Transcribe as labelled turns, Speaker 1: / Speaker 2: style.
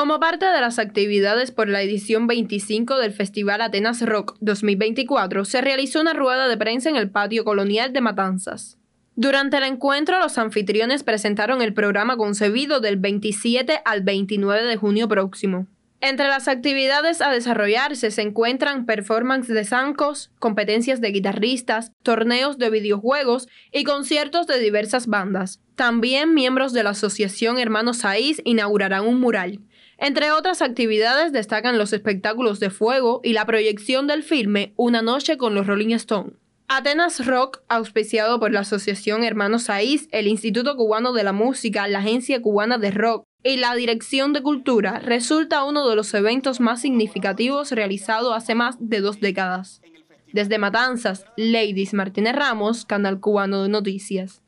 Speaker 1: Como parte de las actividades por la edición 25 del Festival Atenas Rock 2024, se realizó una rueda de prensa en el patio colonial de Matanzas. Durante el encuentro, los anfitriones presentaron el programa concebido del 27 al 29 de junio próximo. Entre las actividades a desarrollarse se encuentran performances de zancos, competencias de guitarristas, torneos de videojuegos y conciertos de diversas bandas. También miembros de la Asociación Hermanos Saiz inaugurarán un mural. Entre otras actividades destacan los espectáculos de fuego y la proyección del filme Una noche con los Rolling Stones. Atenas Rock, auspiciado por la Asociación Hermanos Saiz, el Instituto Cubano de la Música, la Agencia Cubana de Rock, y la Dirección de Cultura resulta uno de los eventos más significativos realizado hace más de dos décadas. Desde Matanzas, Ladies Martínez Ramos, Canal Cubano de Noticias.